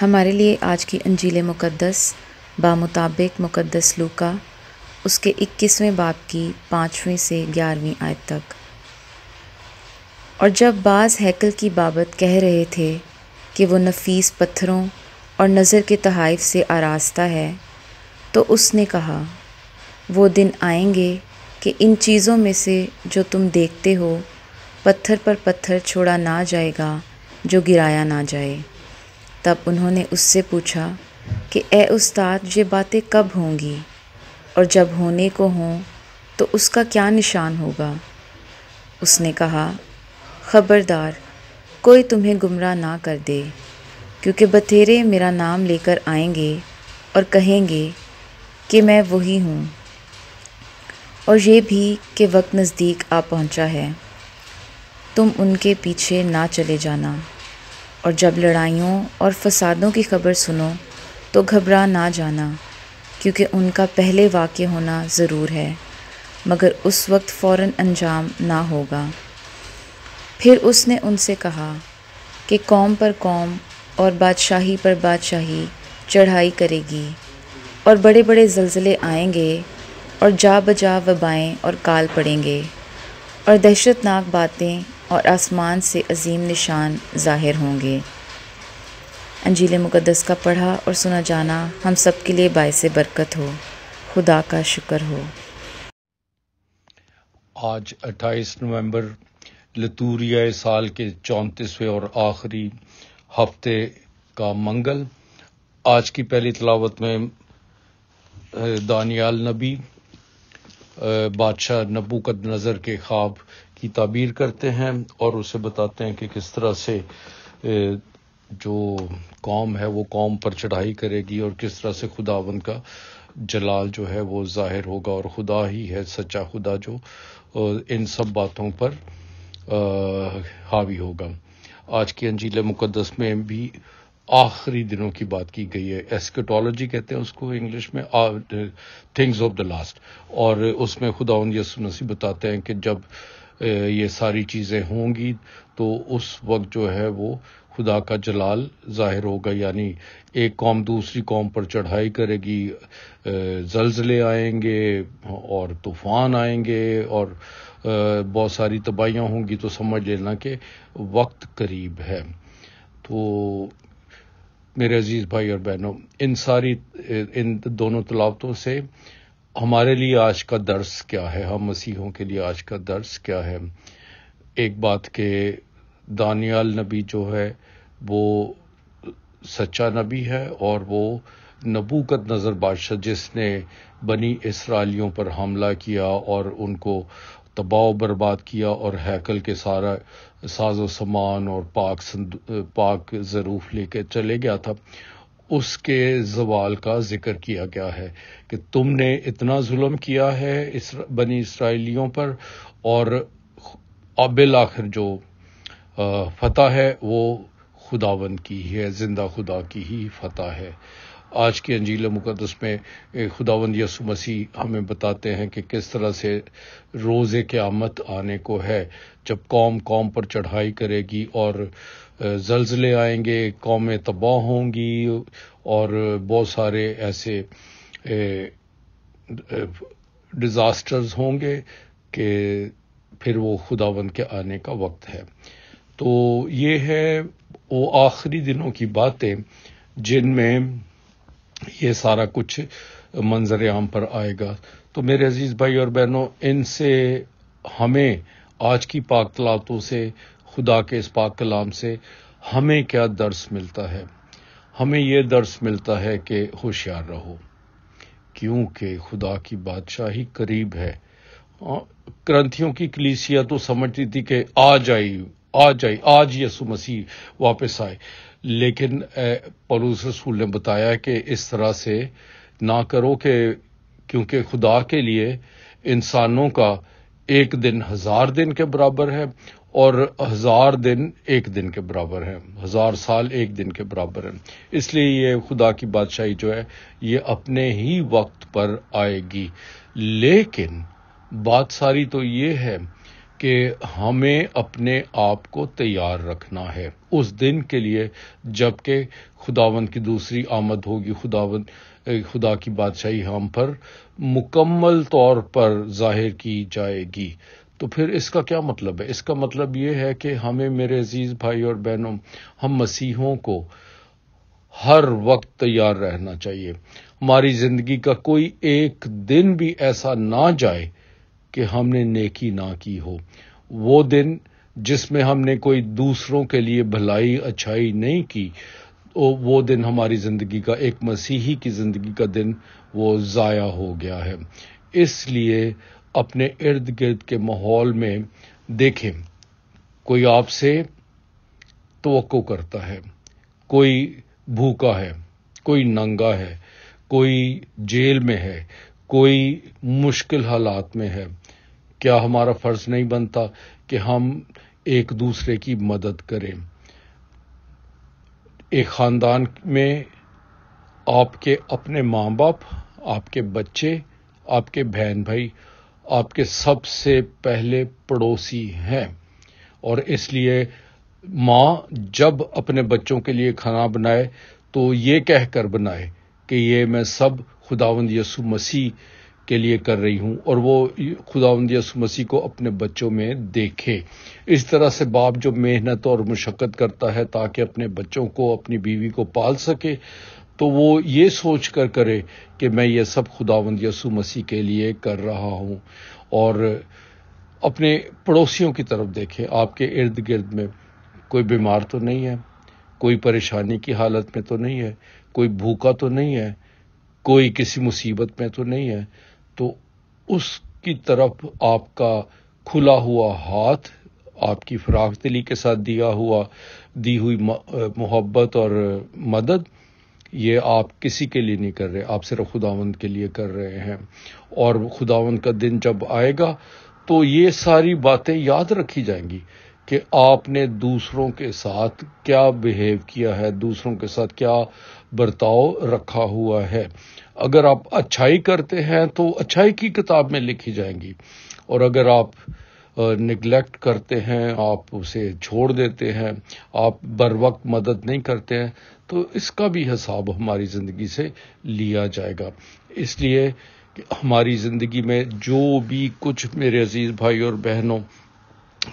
हमारे लिए आज की अंजील मुक़दस बामुताबिक मुक़दस लूका उसके 21वें बाप की पाँचवीं से ग्यारहवीं आयत तक और जब बाज़ हैकल की बाबत कह रहे थे कि वो नफीस पत्थरों और नज़र के तहाइफ से आरास्ता है तो उसने कहा वो दिन आएंगे कि इन चीज़ों में से जो तुम देखते हो पत्थर पर पत्थर छोड़ा ना जाएगा जो गिराया ना जाए तब उन्होंने उससे पूछा कि ए उस्ताद ये बातें कब होंगी और जब होने को हों तो उसका क्या निशान होगा उसने कहा ख़बरदार कोई तुम्हें गुमराह ना कर दे क्योंकि बथेरे मेरा नाम लेकर आएंगे और कहेंगे कि मैं वही हूँ और ये भी कि वक्त नज़दीक आ पहुँचा है तुम उनके पीछे ना चले जाना और जब लड़ाइयों और फसादों की खबर सुनो तो घबरा ना जाना क्योंकि उनका पहले वाक्य होना ज़रूर है मगर उस वक्त फ़ौर अंजाम ना होगा फिर उसने उनसे कहा कि कौम पर कौम और बादशाही पर बादशाही चढ़ाई करेगी और बड़े बड़े जलज़ले आएंगे और जा बजा वबाएँ और काल पड़ेंगे और दहशतनाक बातें और आसमान से अजीम निशान ज़ाहिर होंगे अंजील मुक़दस का पढ़ा और सुना जाना हम सब के लिए बायस बरकत हो खुदा का शुक्र हो आज 28 नवंबर लतूरिया साल के चौंतीसवें और आखिरी हफ्ते का मंगल आज की पहली तलावत में दानियाल नबी बादशाह नबूकद नज़र के ख्वाब की ताबीर करते हैं और उसे बताते हैं कि किस तरह से जो कौम है वो कौम पर चढ़ाई करेगी और किस तरह से खुदावन का जलाल जो है वो ज़ाहिर होगा और खुदा ही है सच्चा खुदा जो इन सब बातों पर हावी होगा आज की अंजील मुकदस में भी आखिरी दिनों की बात की गई है एस्केटोलॉजी कहते हैं उसको इंग्लिश में थिंग्स ऑफ द लास्ट और उसमें खुदा यसु नसीब बताते हैं कि जब uh, ये सारी चीज़ें होंगी तो उस वक्त जो है वो खुदा का जलाल जाहिर होगा यानी एक कौम दूसरी कौम पर चढ़ाई करेगी uh, जलजले आएंगे और तूफान आएंगे और uh, बहुत सारी तबाहियाँ होंगी तो समझ लेना कि वक्त करीब है तो मेरे अजीज़ भाई और बहनों इन सारी इन दोनों तलावतों से हमारे लिए आज का दर्स क्या है हम मसीहों के लिए आज का दर्स क्या है एक बात के दानियाल नबी जो है वो सच्चा नबी है और वो नबूकत नज़र बादशाह जिसने बनी इसराइलियों पर हमला किया और उनको तबाव बर्बाद किया और हैकल के सारा साजो सामान और पाक पाक ज़रूफ लेकर चले गया था उसके जवाल का जिक्र किया गया है कि तुमने इतना जुल्म किया है इस बनी इसराइलियों पर और अबिल आखिर जो फतह है वो खुदावन की ही है जिंदा खुदा की ही फतह है आज के अंजील मुकदस में खुदावंद यसु मसीह हमें बताते हैं कि किस तरह से रोज़े के आमद आने को है जब कौम कौम पर चढ़ाई करेगी और जल्जले आएंगे कौमें तबाह होंगी और बहुत सारे ऐसे डिज़ास्टर्स होंगे कि फिर वो खुदावंद के आने का वक्त है तो ये है वो आखिरी दिनों की बातें जिनमें ये सारा कुछ मंजर आम पर आएगा तो मेरे अजीज भाई और बहनों इनसे हमें आज की पाक तलातों से खुदा के इस पाक कलाम से हमें क्या दर्स मिलता है हमें यह दर्स मिलता है कि होशियार रहो क्योंकि खुदा की बादशाही करीब है ग्रंथियों की कलीसिया तो समझती थी कि आ जाई आ जाई आज यसु मसीह वापस आए लेकिन पलूस रसूल ने बताया कि इस तरह से ना करो कि क्योंकि खुदा के लिए इंसानों का एक दिन हजार दिन के बराबर है और हजार दिन एक दिन के बराबर है हजार साल एक दिन के बराबर है इसलिए ये खुदा की बादशाही जो है ये अपने ही वक्त पर आएगी लेकिन बात सारी तो ये है कि हमें अपने आप को तैयार रखना है उस दिन के लिए जबकि खुदावन की दूसरी आमद होगी खुदावन खुदा की बादशाही हम पर मुकम्मल तौर पर जाहिर की जाएगी तो फिर इसका क्या मतलब है इसका मतलब ये है कि हमें मेरे अजीज भाई और बहनों हम मसीहों को हर वक्त तैयार रहना चाहिए हमारी जिंदगी का कोई एक दिन भी ऐसा ना जाए कि हमने नेकी ना की हो वो दिन जिसमें हमने कोई दूसरों के लिए भलाई अच्छाई नहीं की तो वो दिन हमारी ज़िंदगी का एक मसीही की ज़िंदगी का दिन वो ज़ाया हो गया है इसलिए अपने इर्द गिर्द के माहौल में देखें कोई आपसे तो करता है कोई भूखा है कोई नंगा है कोई जेल में है कोई मुश्किल हालात में है क्या हमारा फर्ज नहीं बनता कि हम एक दूसरे की मदद करें एक खानदान में आपके अपने माँ बाप आपके बच्चे आपके बहन भाई आपके सबसे पहले पड़ोसी हैं और इसलिए माँ जब अपने बच्चों के लिए खाना बनाए तो ये कहकर बनाए कि ये मैं सब खुदावंद यसु मसीह के लिए कर रही हूं और वो खुदावंद यसु मसीह को अपने बच्चों में देखे इस तरह से बाप जो मेहनत और मुशक्क़त करता है ताकि अपने बच्चों को अपनी बीवी को पाल सके तो वो ये सोच कर करे कि मैं ये सब खुदावंद यसु मसीह के लिए कर रहा हूँ और अपने पड़ोसियों की तरफ देखें आपके इर्द गिर्द में कोई बीमार तो नहीं है कोई परेशानी की हालत में तो नहीं है कोई भूखा तो नहीं है कोई किसी मुसीबत में तो नहीं है तो उसकी तरफ आपका खुला हुआ हाथ आपकी फराख दिली के साथ दिया हुआ दी हुई मोहब्बत और मदद ये आप किसी के लिए नहीं कर रहे आप सिर्फ खुदावंद के लिए कर रहे हैं और खुदावंद का दिन जब आएगा तो ये सारी बातें याद रखी जाएंगी कि आपने दूसरों के साथ क्या बिहेव किया है दूसरों के साथ क्या बर्ताव रखा हुआ है अगर आप अच्छाई करते हैं तो अच्छाई की किताब में लिखी जाएंगी और अगर आप निगलेक्ट करते हैं आप उसे छोड़ देते हैं आप बर वक्त मदद नहीं करते हैं तो इसका भी हिसाब हमारी ज़िंदगी से लिया जाएगा इसलिए हमारी ज़िंदगी में जो भी कुछ मेरे अजीज़ भाई और बहनों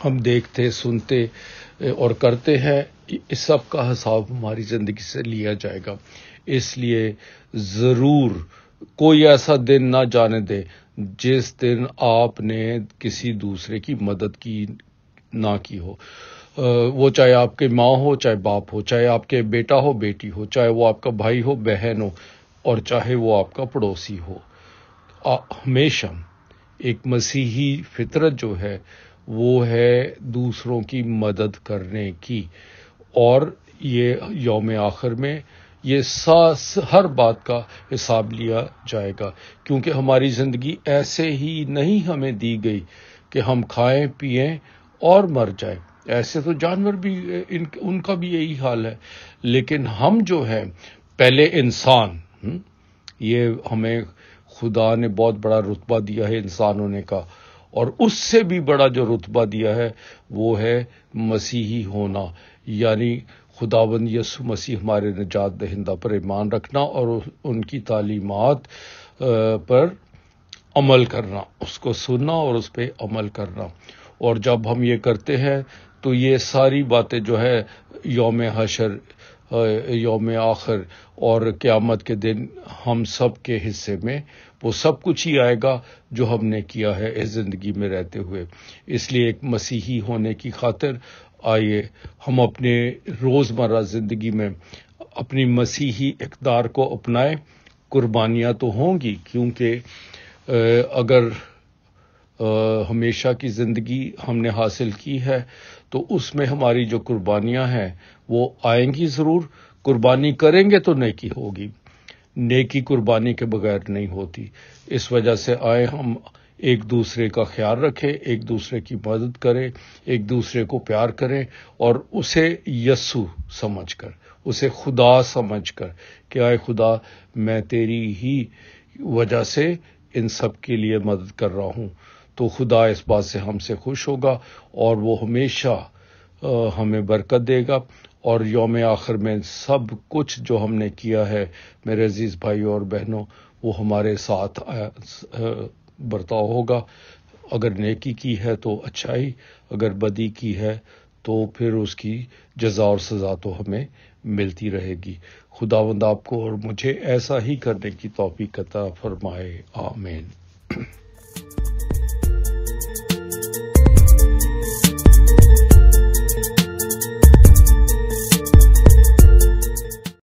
हम देखते सुनते और करते हैं इस सब का हिसाब हमारी जिंदगी से लिया जाएगा इसलिए जरूर कोई ऐसा दिन ना जाने दे जिस दिन आपने किसी दूसरे की मदद की ना की हो वो चाहे आपके माँ हो चाहे बाप हो चाहे आपके बेटा हो बेटी हो चाहे वो आपका भाई हो बहन हो और चाहे वो आपका पड़ोसी हो हमेशा एक मसीही फितरत जो है वो है दूसरों की मदद करने की और ये योम आखिर में ये सास हर बात का हिसाब लिया जाएगा क्योंकि हमारी ज़िंदगी ऐसे ही नहीं हमें दी गई कि हम खाएं पिएं और मर जाएं ऐसे तो जानवर भी इन उनका भी यही हाल है लेकिन हम जो हैं पहले इंसान हम्म, ये हमें खुदा ने बहुत बड़ा रुतबा दिया है इंसान होने का और उससे भी बड़ा जो रुतबा दिया है वो है मसीही होना यानी खुदाबंद यसु मसीह हमारे निजात दहिंदा पर ईमान रखना और उनकी तालीमत पर अमल करना उसको सुनना और उस पर अमल करना और जब हम ये करते हैं तो ये सारी बातें जो है योम हशर योम आखिर और क़्यामत के दिन हम सब के हिस्से में वो सब कुछ ही आएगा जो हमने किया है इस ज़िंदगी में रहते हुए इसलिए एक मसीही होने की खातिर आइए हम अपने रोज़मर्रा ज़िंदगी में अपनी मसीही इकदार को अपनाएं कुर्बानियां तो होंगी क्योंकि अगर आ, हमेशा की ज़िंदगी हमने हासिल की है तो उसमें हमारी जो कुर्बानियां हैं वो आएंगी जरूर कुर्बानी करेंगे तो नेकी होगी नेकी कुर्बानी के बगैर नहीं होती इस वजह से आए हम एक दूसरे का ख्याल रखें एक दूसरे की मदद करें एक दूसरे को प्यार करें और उसे यस्सु समझकर उसे खुदा समझकर कि आए खुदा मैं तेरी ही वजह से इन सब के लिए मदद कर रहा हूँ तो खुदा इस बात से हमसे खुश होगा और वो हमेशा हमें बरकत देगा और योम आखिर में सब कुछ जो हमने किया है मेरे अजीज़ भाई और बहनों वो हमारे साथ बर्ताव होगा अगर नेकी की है तो अच्छाई अगर बदी की है तो फिर उसकी जजा और सज़ा तो हमें मिलती रहेगी खुदावंद आपको और मुझे ऐसा ही करने की तोफ़ी कता फरमाए आमेन